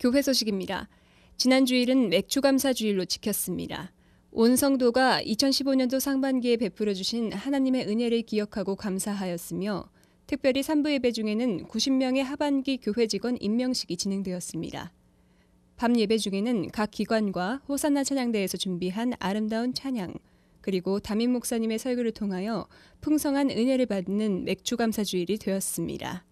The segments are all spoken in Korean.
교회 소식입니다. 지난 주일은 맥주감사 주일로 지켰습니다. 온 성도가 2015년도 상반기에 베풀어 주신 하나님의 은혜를 기억하고 감사하였으며 특별히 3부 예배 중에는 90명의 하반기 교회 직원 임명식이 진행되었습니다. 밤 예배 중에는 각 기관과 호산나 찬양대에서 준비한 아름다운 찬양, 그리고 담임 목사님의 설교를 통하여 풍성한 은혜를 받는 맥주 감사 주일이 되었습니다.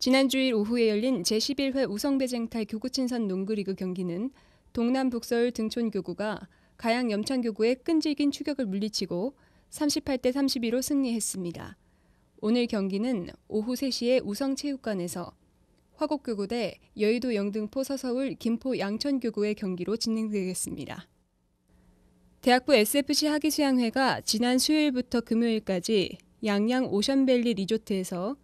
지난주일 오후에 열린 제11회 우성배쟁탈 교구친선 농구리그 경기는 동남 북서울 등촌교구가 가양 염창교구의 끈질긴 추격을 물리치고 38대 32로 승리했습니다. 오늘 경기는 오후 3시에 우성체육관에서 화곡교구 대 여의도 영등포 서서울 김포 양천교구의 경기로 진행되겠습니다. 대학부 SFC 하기수양회가 지난 수요일부터 금요일까지 양양 오션밸리 리조트에서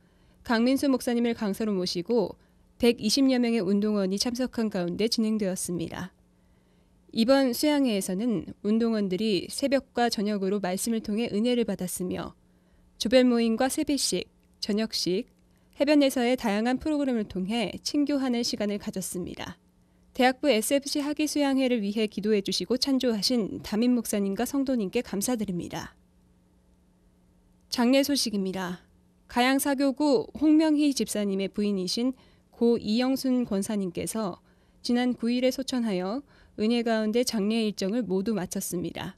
강민수 목사님을 강사로 모시고 120여 명의 운동원이 참석한 가운데 진행되었습니다. 이번 수양회에서는 운동원들이 새벽과 저녁으로 말씀을 통해 은혜를 받았으며 조별 모임과 세배식, 저녁식, 해변에서의 다양한 프로그램을 통해 친교하는 시간을 가졌습니다. 대학부 SFC 학위 수양회를 위해 기도해 주시고 찬조하신 담임 목사님과 성도님께 감사드립니다. 장례 소식입니다. 가양사교구 홍명희 집사님의 부인이신 고 이영순 권사님께서 지난 9일에 소천하여 은혜 가운데 장례 일정을 모두 마쳤습니다.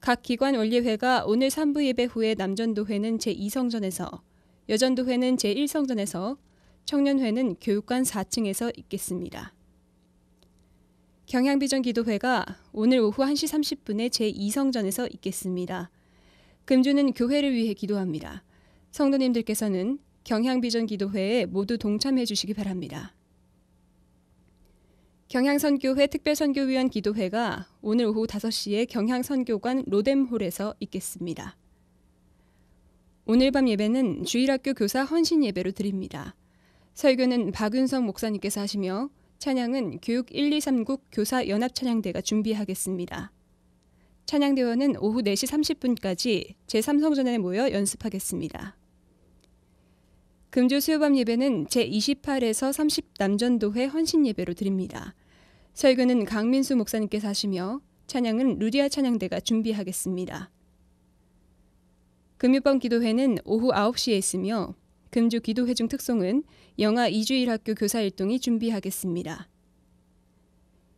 각 기관 원리회가 오늘 3부 예배 후에 남전도회는 제2성전에서, 여전도회는 제1성전에서, 청년회는 교육관 4층에서 있겠습니다. 경향비전 기도회가 오늘 오후 1시 30분에 제2성전에서 있겠습니다. 금주는 교회를 위해 기도합니다. 성도님들께서는 경향비전 기도회에 모두 동참해 주시기 바랍니다. 경향선교회 특별선교위원 기도회가 오늘 오후 5시에 경향선교관 로뎀홀에서 있겠습니다. 오늘 밤 예배는 주일학교 교사 헌신 예배로 드립니다. 설교는 박윤성 목사님께서 하시며 찬양은 교육 1, 2, 3국 교사 연합 찬양대가 준비하겠습니다. 찬양대원은 오후 4시 30분까지 제3성전에 모여 연습하겠습니다. 금주 수요밤 예배는 제28에서 30 남전도회 헌신 예배로 드립니다. 설교는 강민수 목사님께서 하시며 찬양은 루디아 찬양대가 준비하겠습니다. 금요밤 기도회는 오후 9시에 있으며 금주 기도회 중 특송은 영하 2주일 학교 교사 일동이 준비하겠습니다.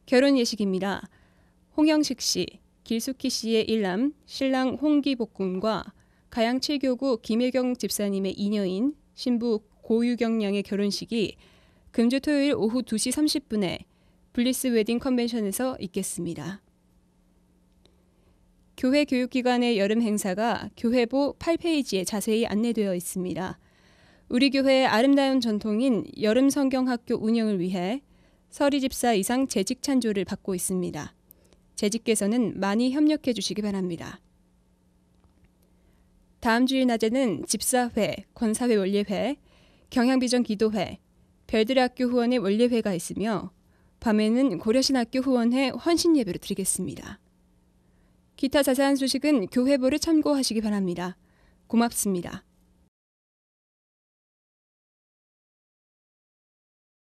결혼 예식입니다. 홍영식 씨, 길숙희 씨의 일남 신랑 홍기복 군과 가양 칠교구김일경 집사님의 이녀인 신부 고유경 양의 결혼식이 금주 토요일 오후 2시 30분에 블리스 웨딩 컨벤션에서 있겠습니다. 교회 교육기관의 여름 행사가 교회보 8페이지에 자세히 안내되어 있습니다. 우리 교회의 아름다운 전통인 여름 성경학교 운영을 위해 서리 집사 이상 재직 찬조를 받고 있습니다. 재직께서는 많이 협력해 주시기 바랍니다. 다음 주일 낮에는 집사회, 권사회 원리회, 경향비전 기도회, 별들의 학교 후원회 원리회가 있으며 밤에는 고려신학교 후원회 헌신 예배를 드리겠습니다. 기타 자세한 소식은 교회보를 참고하시기 바랍니다. 고맙습니다.